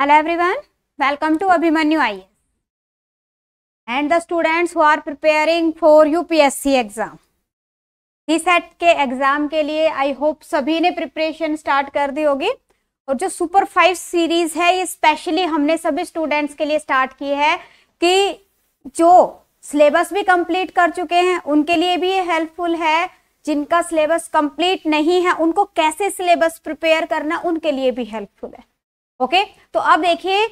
Hello everyone welcome to abhimanyu ias e and the students who are preparing for upsc exam SET के exam के लिए I hope सभी ने preparation start कर दी होगी और जो सुपर फाइव सीरीज है ये स्पेशली हमने सभी स्टूडेंट्स के लिए स्टार्ट की है कि जो सिलेबस भी कंप्लीट कर चुके हैं उनके लिए भी ये हेल्पफुल है जिनका सिलेबस कंप्लीट नहीं है उनको कैसे सिलेबस प्रिपेयर करना उनके लिए भी हेल्पफुल है ओके तो अब देखिए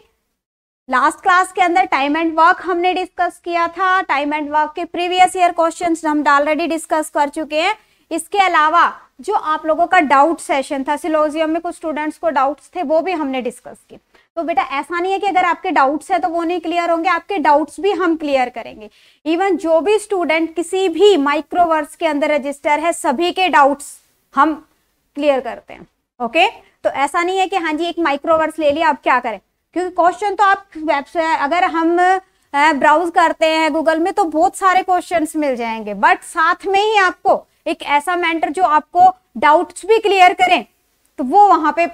लास्ट क्लास के अंदर टाइम एंड वर्क हमने डिस्कस किया था टाइम एंड वर्क के प्रीवियस ईयर क्वेश्चंस हम ऑलरेडी डिस्कस कर चुके हैं इसके अलावा जो आप लोगों का डाउट सेशन था सिलोजियम में कुछ स्टूडेंट्स को डाउट्स थे वो भी हमने डिस्कस किए तो बेटा ऐसा नहीं है कि अगर आपके डाउट्स है तो वो नहीं क्लियर होंगे आपके डाउट्स भी हम क्लियर करेंगे इवन जो भी स्टूडेंट किसी भी माइक्रोवर्स के अंदर रजिस्टर है सभी के डाउट्स हम क्लियर करते हैं ओके okay? तो ऐसा नहीं है कि हाँ जी एक माइक्रोवर्स ले लिया आप क्या करें क्योंकि क्वेश्चन तो आप वेबसाइट अगर हम ब्राउज करते हैं गूगल में तो बहुत सारे क्वेश्चंस मिल जाएंगे बट साथ में ही आपको एक ऐसा मेंटर जो आपको डाउट्स भी क्लियर करें तो वो वहां पे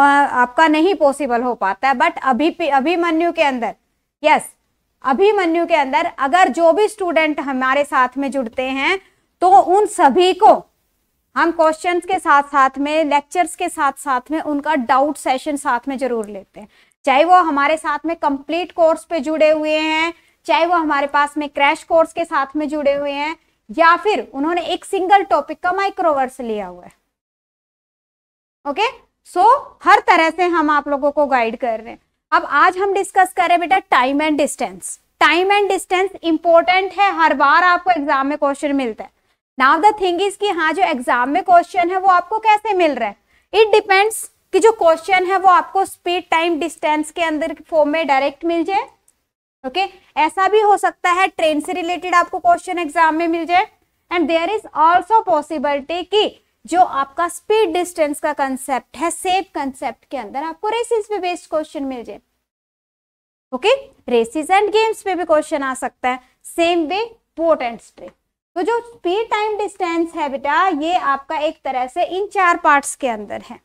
आपका नहीं पॉसिबल हो पाता है बट अभी अभिमन्यु के अंदर यस yes, अभिमन्यु के अंदर अगर जो भी स्टूडेंट हमारे साथ में जुड़ते हैं तो उन सभी को हम क्वेश्चन के साथ साथ में लेक्चर्स के साथ साथ में उनका डाउट सेशन साथ में जरूर लेते हैं चाहे वो हमारे साथ में कंप्लीट कोर्स पे जुड़े हुए हैं चाहे वो हमारे पास में क्रैश कोर्स के साथ में जुड़े हुए हैं या फिर उन्होंने एक सिंगल टॉपिक का माइक्रोवर्स लिया हुआ है ओके सो हर तरह से हम आप लोगों को गाइड कर रहे हैं अब आज हम डिस्कस करें बेटा time and distance time and distance important है हर बार आपको एग्जाम में क्वेश्चन मिलता है नाउ द थिंग इज कि हाँ जो एग्जाम में क्वेश्चन है वो आपको कैसे मिल रहा है इट डिपेंड्स कि जो क्वेश्चन है वो आपको स्पीड टाइम डिस्टेंस के अंदर फॉर्म में डायरेक्ट मिल जाए ओके okay? ऐसा भी हो सकता है ट्रेन से रिलेटेड आपको क्वेश्चन एग्जाम में मिल जाए and there is also possibility कि जो आपका स्पीड डिस्टेंस का कंसेप्ट है सेफ कंसेप्ट के अंदर आपको रेसिस पे बेस्ड क्वेश्चन मिल जाए ओके रेसिस एंड गेम्स पे भी क्वेश्चन आ सकता है same way boat and stream तो जो स्पीड टाइम डिस्टेंस है बेटा ये आपका एक तरह से इन चार पार्ट्स के अंदर है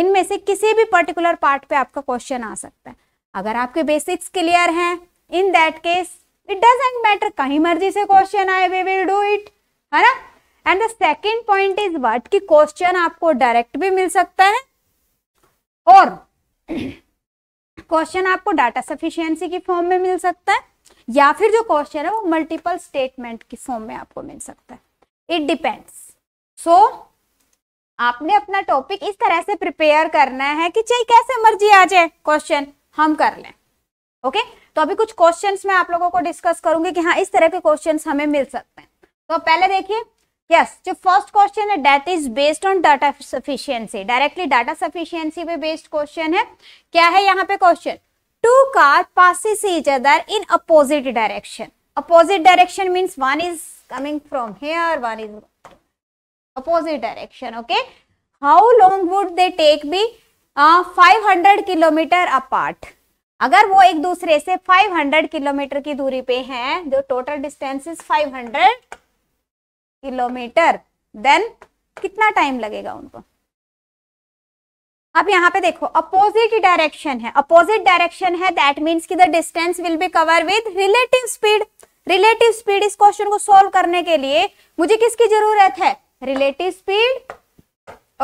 इनमें से किसी भी पर्टिकुलर पार्ट पे आपका क्वेश्चन आ सकता है अगर आपके बेसिक्स क्लियर हैं in that case it doesn't matter कहीं मर्जी से क्वेश्चन आए वी विल डू इट है ना and the second point is what की क्वेश्चन आपको डायरेक्ट भी मिल सकता है और क्वेश्चन आपको डाटा सफिशियंसी की फॉर्म में मिल सकता है या फिर जो क्वेश्चन है वो मल्टीपल स्टेटमेंट की फॉर्म में आपको मिल सकता है इट डिपेंड्स सो आपने अपना टॉपिक इस तरह से प्रिपेयर करना है कि चाहे कैसे मर्जी आ जाए क्वेश्चन हम कर लें ओके okay? तो अभी कुछ क्वेश्चंस मैं आप लोगों को डिस्कस करूंगी कि हाँ इस तरह के क्वेश्चंस हमें मिल सकते हैं तो पहले देखिए यस जो फर्स्ट क्वेश्चन है that is based on data sufficiency directly data sufficiency पे बेस्ड क्वेश्चन है क्या है यहाँ पे question two car passes each other in opposite direction opposite direction means one is coming from here one is opposite direction okay how long would they take be uh, 500 kilometer apart अगर वो एक दूसरे से 500 kilometre की दूरी पे हैं जो total distance is 500 kilometre then कितना टाइम लगेगा उनको अब यहाँ पे देखो अपोजिट डायरेक्शन है अपोजिट डायरेक्शन है दैट मीन्स की the distance will be cover with relative speed relative speed इस क्वेश्चन को सोल्व करने के लिए मुझे किसकी जरूरत है रिलेटिव स्पीड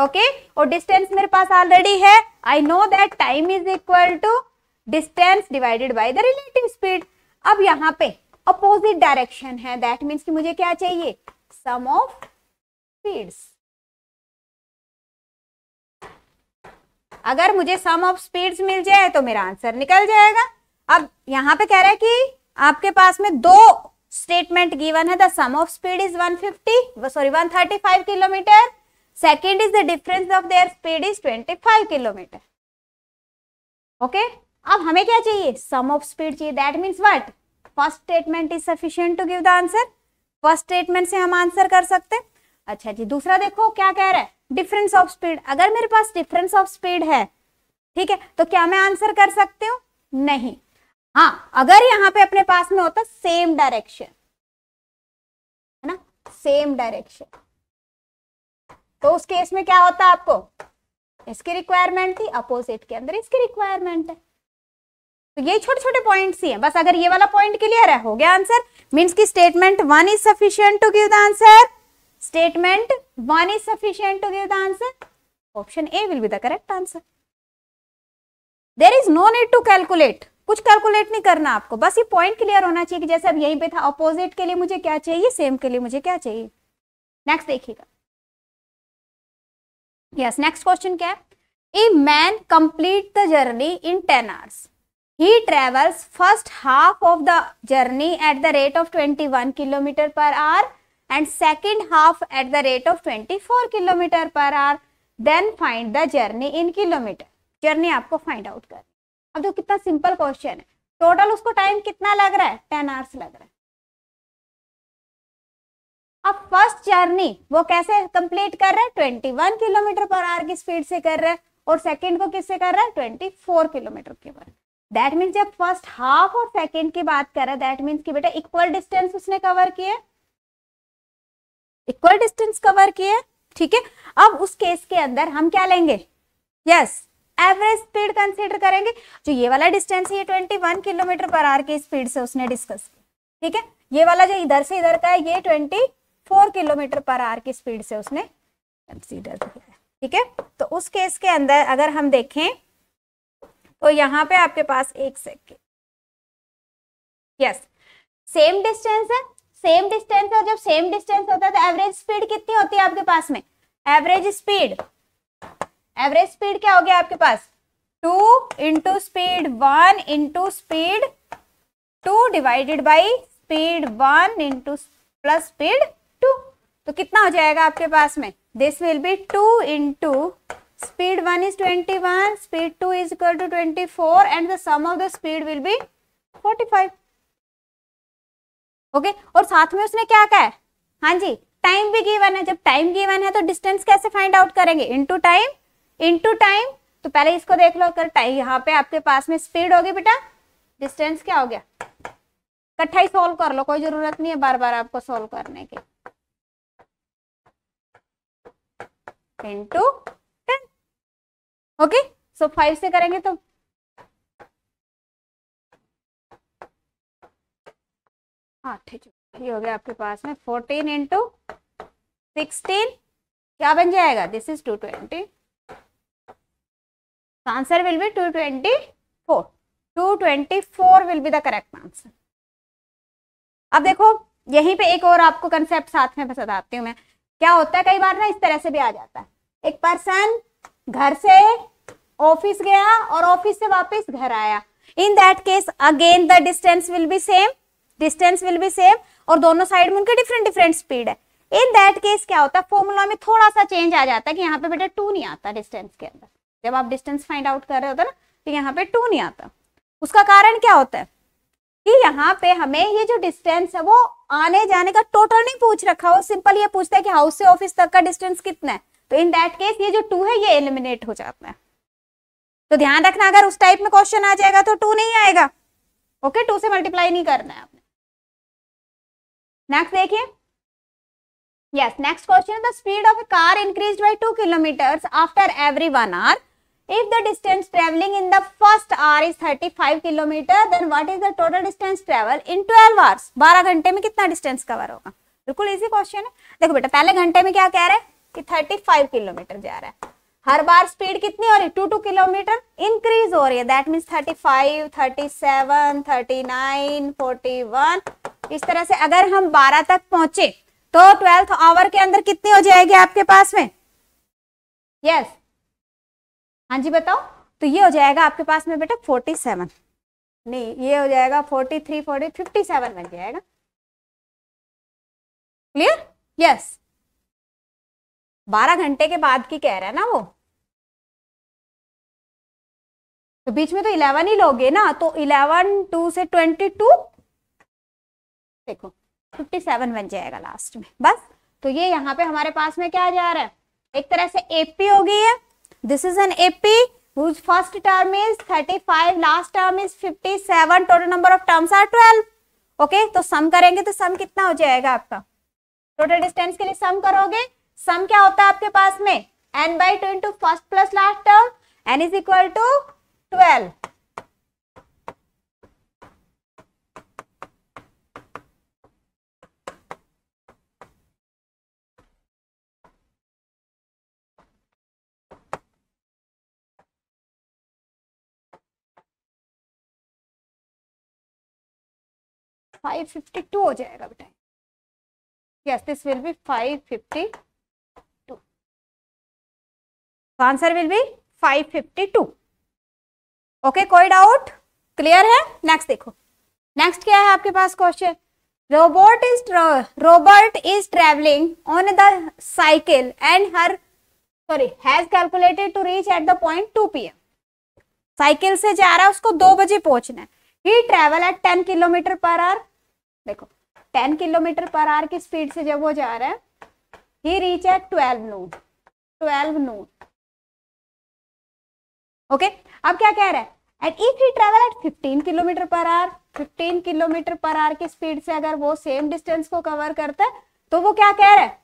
ओके और डिस्टेंस मेरे पास ऑलरेडी है I know that time is equal to distance divided by the relative speed अब यहाँ पे अपोजिट डायरेक्शन है दैट मीन्स की मुझे क्या चाहिए सम ऑफ स्पीड्स अगर मुझे सम ऑफ स्पीड्स मिल जाए तो मेरा आंसर निकल जाएगा अब यहाँ पे कह रहा है कि आपके पास में दो स्टेटमेंट गिवन है the sum of speed is 150 sorry 135 kilometre second is the difference of their speed is 25 kilometre okay अब हमें क्या चाहिए सम ऑफ स्पीड चाहिए that means what first statement is sufficient to give the answer first statement से हम answer कर सकते हैं अच्छा जी दूसरा देखो क्या कह रहा है डिफरेंस ऑफ स्पीड अगर मेरे पास डिफरेंस ऑफ स्पीड है ठीक है तो क्या मैं आंसर कर सकती हूँ नहीं हाँ अगर यहाँ पे अपने पास में होता सेम डायरेक्शन है ना सेम डायरेक्शन तो उस केस में क्या होता आपको इसकी रिक्वायरमेंट थी अपोजिट के अंदर इसकी रिक्वायरमेंट है तो ये छोटे छोटे पॉइंट्स ही हैं बस अगर ये वाला पॉइंट क्लियर है हो गया आंसर मीन्स की statement one is sufficient to give the answer statement 1 is sufficient to give the answer option a will be the correct answer there is no need to calculate कुछ calculate नहीं करना आपको बस ये point clear होना चाहिए कि जैसे अब यहीं पे था अपोजिट के लिए मुझे क्या चाहिए सेम के लिए मुझे क्या चाहिए नेक्स्ट देखिएगा यस नेक्स्ट क्वेश्चन क्या है a man complete the journey in ten hours he travels first half of the journey at the rate of twenty one kilometre per hour and second half at the rate of 24 kilometre per hour then find the journey in kilometre journey आपको find out कर अब तो कितना simple question है total उसको time कितना लग रहा है टेन आवर्स लग रहा है अब फर्स्ट जर्नी वो कैसे कंप्लीट कर रहा है twenty one kilometre per hour की स्पीड से कर रहा है और सेकंड को किससे कर रहा है ट्वेंटी फोर किलोमीटर के पर दैट मीन जब फर्स्ट हाफ और सेकंड की बात कर रहा है दैट मीन्स कि बेटा इक्वल डिस्टेंस उसने कवर किया इक्वल डिस्टेंस कवर किए ठीक है अब उस केस के अंदर हम क्या लेंगे यस एवरेज स्पीड कंसीडर करेंगे जो ये वाला डिस्टेंस ये 21 किलोमीटर पर आर की स्पीड से उसने डिस्कस किया ठीक है ये वाला जो इधर से इधर का है ये 24 किलोमीटर पर आर की स्पीड से उसने कंसीडर किया ठीक है तो उस केस के अंदर अगर हम देखें तो यहाँ पे आपके पास एक सेकेंड यस सेम डिस्टेंस है सेम डिस्टेंस है जब सेम डिस्टेंस होता है तो एवरेज स्पीड कितनी होती है आपके पास में एवरेज स्पीड एवरेज स्पीड क्या हो गया आपके पास two into speed one into speed two divided by speed one into plus speed two तो कितना हो जाएगा आपके पास में this will be two into twenty one speed two is equal to twenty four and the sum of the speed will be forty five okay और साथ में उसने क्या कहा है हाँ जी टाइम भी गिवन है जब टाइम गिवन है तो डिस्टेंस कैसे फाइंड आउट करेंगे इनटू टाइम इनटू टाइम तो पहले इसको देख लो अगर टाइम यहाँ पे आपके पास में स्पीड होगी बेटा डिस्टेंस क्या हो गया कट्ठा ही सोल्व कर लो कोई जरूरत नहीं है बार बार आपको सोल्व करने की into ten okay so five से करेंगे तो आठ हो गया आपके पास में फोर्टीन इंटू सिक्सटीन क्या बन जाएगा this is two twenty answer will be two twenty four two twenty four will be the correct answer अब देखो यहीं पे एक और आपको कंसेप्ट साथ में बताती हूँ मैं क्या होता है कई बार ना इस तरह से भी आ जाता है एक पर्सन घर से ऑफिस गया और ऑफिस से वापस घर आया in that case again the distance will be same distance will be same और दोनों साइड में उनके डिफरेंट डिफरेंट स्पीड है इन दैट केस क्या होता है फॉर्मूला में थोड़ा सा चेंज आ जाता है कि यहाँ पे बेटा टू नहीं आता डिस्टेंस के अंदर जब आप डिस्टेंस फाइंड आउट कर रहे होते ना तो यहाँ पे टू नहीं आता उसका कारण क्या होता है कि यहाँ पे हमें ये जो डिस्टेंस है वो आने जाने का टोटल नहीं पूछ रखा हो सिंपल ये पूछता है कि हाउस से ऑफिस तक का डिस्टेंस कितना है तो इन दैट केस ये जो टू है ये एलिमिनेट हो जाता है तो ध्यान रखना अगर उस टाइप में क्वेश्चन आ जाएगा तो टू नहीं आएगा ओके टू से मल्टीप्लाई नहीं करना है आपने नेक्स्ट देखिए yes next question the speed of a car increase by two kilometre after every one hour the distance travelling in the first first is thirty five kilometre then what is the total distance travel in twelve hours बारह घंटे में कितना distance cover होगा बिल्कुल easy question है देखो बेटा पहले घंटे में क्या कह रहे हैं कि फाइव किलोमीटर जा रहा है हर बार स्पीड कितनी हो रही है टू टू किलोमीटर इंक्रीज हो रही है that mean thirty five thirty seven thirty nine forty one इस तरह से अगर हम बारह तक पहुंचे तो ट्वेल्थ आवर के अंदर कितनी हो जाएगी आपके पास में यस yes. हाँ जी बताओ तो ये हो जाएगा आपके पास में बेटा फोर्टी सेवन नहीं ये हो जाएगा forty three forty fifty seven बन जाएगा क्लियर यस yes. बारह घंटे के बाद की कह रहा है ना वो तो बीच में तो इलेवन ही लोगे ना तो इलेवन टू से ट्वेंटी टू देखो फिफ्टी सेवन बन जाएगा लास्ट में बस तो ये यहाँ पे हमारे पास में क्या जा रहा है एक तरह से एपी हो गई है this is an AP whose first term is 35 last term is 57 total number of terms are 12 okay okay? तो सम करेंगे तो सम कितना हो जाएगा आपका टोटल डिस्टेंस के लिए सम करोगे सम क्या होता है आपके पास में n by two into first plus last term n is equal to twelve five fifty two हो जाएगा बेटा yes this will be five fifty तो आंसर विल बी 552 ओके कोई डाउट क्लियर है नेक्स्ट देखो नेक्स्ट क्या है आपके पास question robot is robot is travelling on the cycle and her sorry has calculated to reach at the point two P cycle से जा रहा है उसको दो बजे पहुंचना है he travel at ten kilometre per hour देखो टेन किलोमीटर पर आर की स्पीड से जब वो जा रहा है he reach at twelve noon twelve noon okay अब क्या कह रहा है and if he travel at 15 kilometre per hour 15 kilometre per hour की स्पीड से अगर वो सेम डिस्टेंस को कवर करता है तो वो क्या कह रहा है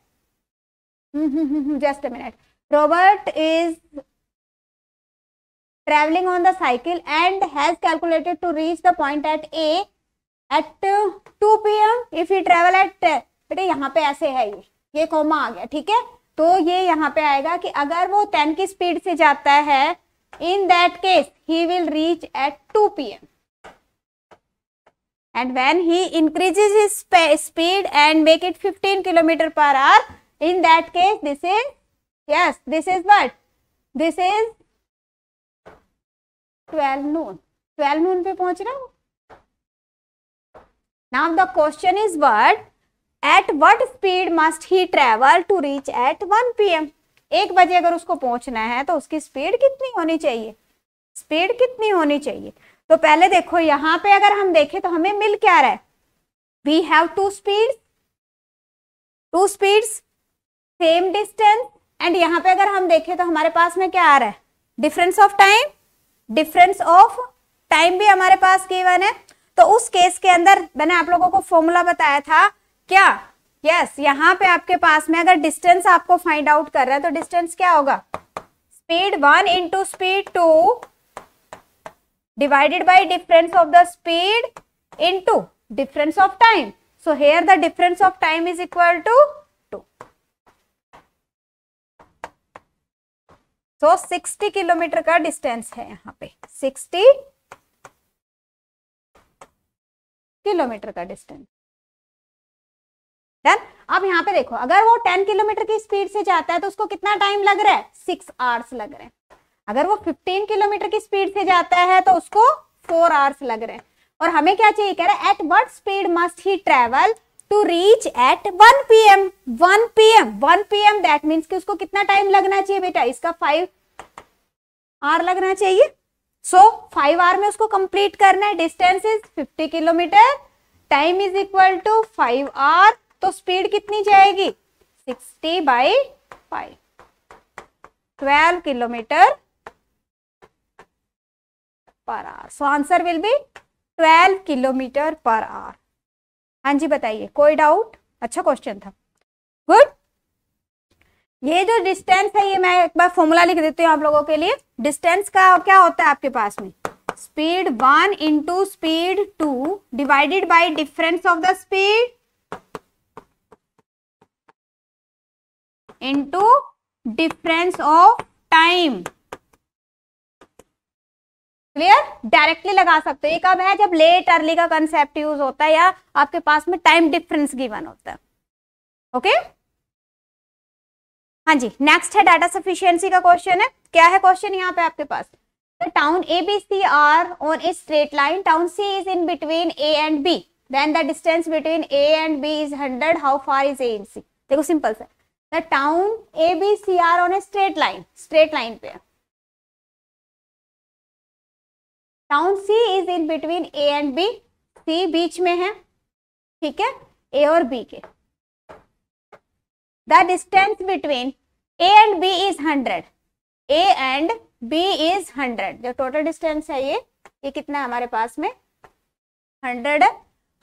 just a minute Robert is travelling on the cycle and has calculated to reach the point at a at two P M if he travel at बेटे यहाँ पे ऐसे है ये ये कोमा आ गया ठीक है तो ये यहाँ पे आएगा कि अगर वो टेन की स्पीड से जाता है In that case, he will reach at 2 pm. And when he increases his speed and make it 15 km per hour, in that case, this is, yes, this is what? This is 12 noon. 12 noon पे पहुंच Now the question is what? At what speed must he travel to reach at 1 pm? एक बजे अगर उसको पहुंचना है तो उसकी स्पीड कितनी होनी चाहिए स्पीड कितनी होनी चाहिए तो पहले देखो यहाँ पे अगर हम देखें तो हमें मिल क्या रहा है we have two speed two speed same distance and यहाँ पे अगर हम देखें तो हमारे पास में क्या आ रहा है difference of time difference of time भी हमारे पास गिवन है तो उस केस के अंदर मैंने आप लोगों को फॉर्मूला बताया था क्या यस yes, यहाँ पे आपके पास में अगर डिस्टेंस आपको फाइंड आउट कर रहा है तो डिस्टेंस क्या होगा speed one into speed two divided by difference of the speed into difference of time so here the difference of time is equal to two so 60 kilometre का distance है यहाँ पे 60 किलोमीटर का डिस्टेंस डन अब यहाँ पे देखो अगर वो टेन किलोमीटर की स्पीड से जाता है तो उसको कितना टाइम लग रहा है सिक्स आवर्स लग रहे हैं अगर वो फिफ्टीन किलोमीटर की स्पीड से जाता है तो उसको फोर आवर्स लग रहे हैं और हमें क्या चाहिए कह रहा है at what speed must he travel to reach at one P M one P M one P M that means कि उसको कितना टाइम लगना चाहिए बेटा इसका फाइव आर लगना चाहिए सो फाइव आर में उसको कंप्लीट करना है distance is fifty kilometre time is equal to five hour तो स्पीड कितनी जाएगी sixty by five twelve kilometre per hour so answer will be twelve kilometre per hour हाँ जी बताइए कोई डाउट अच्छा क्वेश्चन था गुड ये जो डिस्टेंस है ये मैं एक बार फॉर्मूला लिख देती हूँ आप लोगों के लिए डिस्टेंस का क्या होता है आपके पास में speed one into speed two divided by difference of the speed into difference of time clear directly लगा सकते हो ये कब है जब लेट अर्ली का कंसेप्ट यूज होता है या आपके पास में टाइम डिफरेंस गिवन होता है ओके okay? हाँ जी नेक्स्ट है डाटा सफिशियंसी का क्वेश्चन है क्या है क्वेश्चन यहाँ पे आपके पास town A B C are on a straight line town C is in between A and B then the distance between A and B is hundred how far is A and C देखो simple सा the town A B C are on a straight line straight line पे town C is in between A and B C बीच में है ठीक है A और B के the distance between A and B is hundred A and B is hundred जो total distance है ये ये कितना है हमारे पास में hundred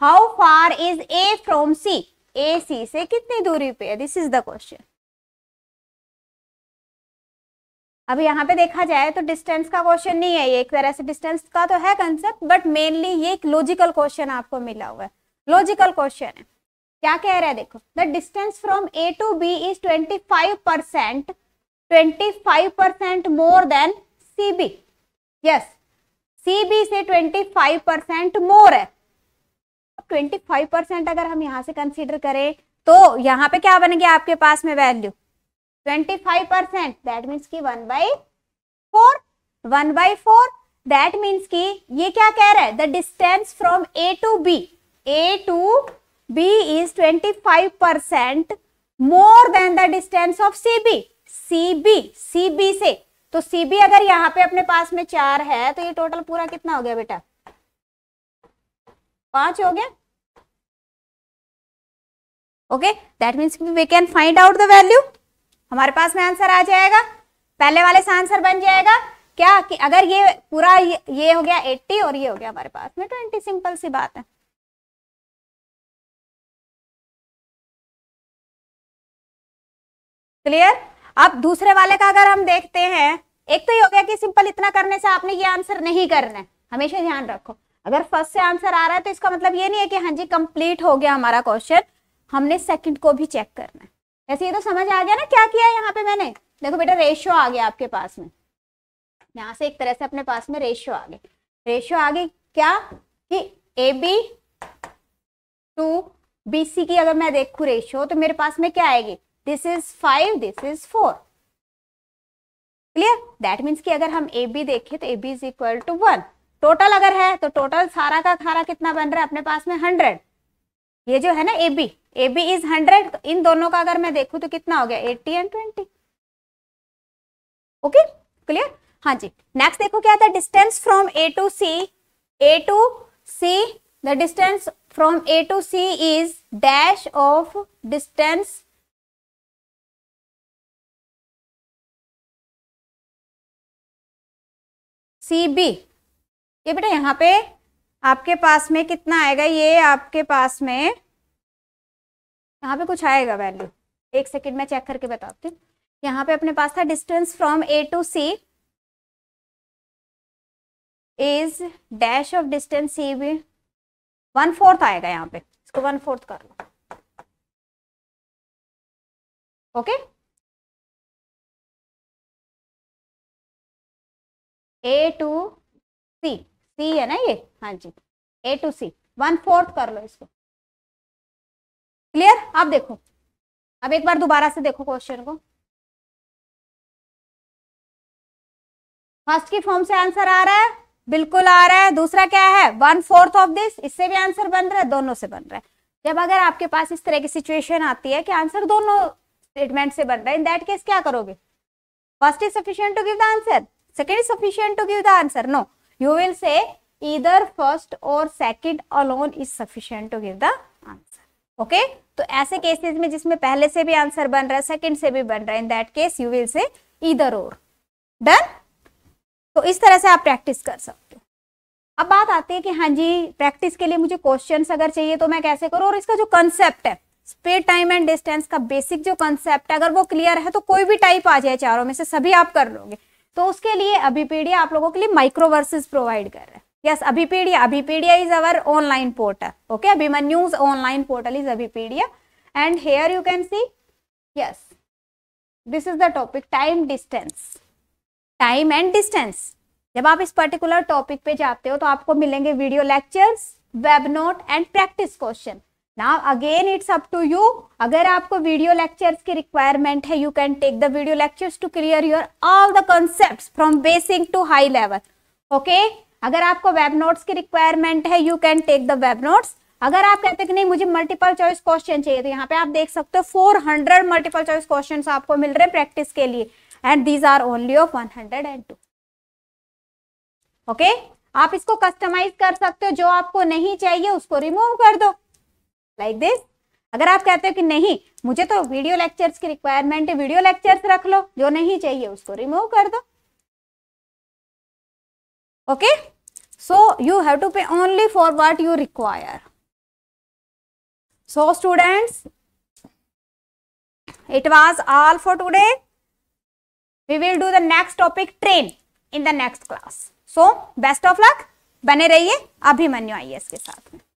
how far is A from C A C से कितनी दूरी पे है दिस इज द क्वेश्चन अब यहाँ पे देखा जाए तो डिस्टेंस का क्वेश्चन नहीं है ये एक तरह से डिस्टेंस का तो है कंसेप्ट बट मेनली ये एक लॉजिकल क्वेश्चन आपको मिला हुआ है लॉजिकल क्वेश्चन है क्या कह रहा है देखो the distance from A to B is twenty five percent twenty five percent more than C B yes C B से ट्वेंटी फाइव परसेंट मोर है ट्वेंटी फाइव परसेंट अगर हम यहाँ से कंसिडर करें तो यहाँ पे क्या बनेगी आपके पास में value twenty five percent that means की one by four one by four that means की ये क्या कह रहा है the distance from A to B A to B is twenty five percent more than the distance of C B C B C B से तो C B अगर यहाँ पे अपने पास में चार है तो ये टोटल पूरा कितना हो गया बेटा पांच हो गया okay that means we can find out the value हमारे पास में आंसर आ जाएगा पहले वाले से आंसर बन जाएगा क्या कि अगर ये पूरा ये, ये हो गया एट्टी और ये हो गया हमारे पास में ट्वेंटी सिंपल सी बात है क्लियर अब दूसरे वाले का अगर हम देखते हैं एक तो ये हो गया कि सिंपल इतना करने से आपने ये आंसर नहीं करना है हमेशा ध्यान रखो अगर फर्स्ट से आंसर आ रहा है तो इसका मतलब ये नहीं है कि हाँ जी कंप्लीट हो गया हमारा क्वेश्चन हमने सेकंड को भी चेक करना है ऐसे ये तो समझ आ गया ना क्या किया यहाँ पे मैंने देखो बेटा रेशियो आ गया आपके पास में यहाँ से एक तरह से अपने पास में रेशियो आ गए रेशियो आ गई क्या कि A B to B C की अगर मैं देखू रेशियो तो मेरे पास में क्या आएगी this is five this is four clear that means कि अगर हम ए बी देखें तो A B is equal to one total अगर है तो टोटल सारा का खारा कितना बन रहा है अपने पास में हंड्रेड ये जो है ना A B A B is hundred इन दोनों का अगर मैं देखू तो कितना हो गया eighty and twenty okay clear हाँ जी नेक्स्ट देखो क्या था distance from A to C A to C the distance from A to C is dash of distance C B ये बेटा यहाँ पे आपके पास में कितना आएगा ये आपके पास में यहाँ पे कुछ आएगा वैल्यू एक सेकेंड में चेक करके बताती हूँ यहाँ पे अपने पास था distance from A to C is dash of distance C भी वन फोर्थ आएगा यहाँ पे इसको वन फोर्थ कर लो ओके ए टू सी सी है ना ये हाँ जी A to C one fourth कर लो इसको क्लियर आप देखो अब एक बार दोबारा से देखो क्वेश्चन को फर्स्ट की फॉर्म से आंसर आ रहा है बिल्कुल आ रहा है दूसरा क्या है वन फोर्थ ऑफ दिस इससे भी आंसर बन रहा है दोनों से बन रहा है जब अगर आपके पास इस तरह की सिचुएशन आती है कि आंसर दोनों स्टेटमेंट से बन रहा है इन दैट केस क्या करोगे first is sufficient to give the answer second is sufficient to give the answer no You will say either first or second alone is sufficient to give the answer. Okay okay? तो ऐसे cases में जिसमें पहले से भी answer बन रहा है सेकंड से भी बन रहा है in that case you will say इधर और डन तो इस तरह से आप प्रैक्टिस कर सकते हो अब बात आती है कि हाँ जी प्रैक्टिस के लिए मुझे क्वेश्चंस अगर चाहिए तो मैं कैसे करूँ और इसका जो कंसेप्ट है स्पेड टाइम एंड डिस्टेंस का बेसिक जो कंसेप्ट है अगर वो क्लियर है तो कोई भी टाइप आ जाए चारों में से सभी आप कर लोगे तो उसके लिए अभिपीडिया आप लोगों के लिए माइक्रोवर्सेस प्रोवाइड कर रहे हैं yes Abhipedia Abhipedia is our online portal okay news online portal is Abhipedia and here you can see yes this is the topic time distance time and distance जब आप इस पर्टिकुलर टॉपिक पे जाते हो तो आपको मिलेंगे video lectures web note and practice question now again it's up to you अगर आपको वीडियो लेक्चर्स की रिक्वायरमेंट है you can take the video lectures to clear your all the concept from basic to high level okay अगर आपको web notes की requirement है you can take the web notes अगर आप कहते हैं कि नहीं मुझे मल्टीपल चॉइस क्वेश्चन चाहिए तो यहाँ पे आप देख सकते हो four hundred multiple choice question आपको मिल रहे हैं प्रैक्टिस के लिए and these are only of one hundred and two okay आप इसको कस्टमाइज कर सकते हो जो आपको नहीं चाहिए उसको रिमूव कर दो लाइक दिस अगर आप कहते हो कि नहीं मुझे तो वीडियो लेक्चर्स की रिक्वायरमेंट है वीडियो लेक्चर्स रख लो जो नहीं चाहिए उसको रिमूव कर दो okay so you have to pay only for what you require so students it was all for today we will do the next topic train in the next class so best of luck बने रहिए अभिमन्यु आइए के साथ में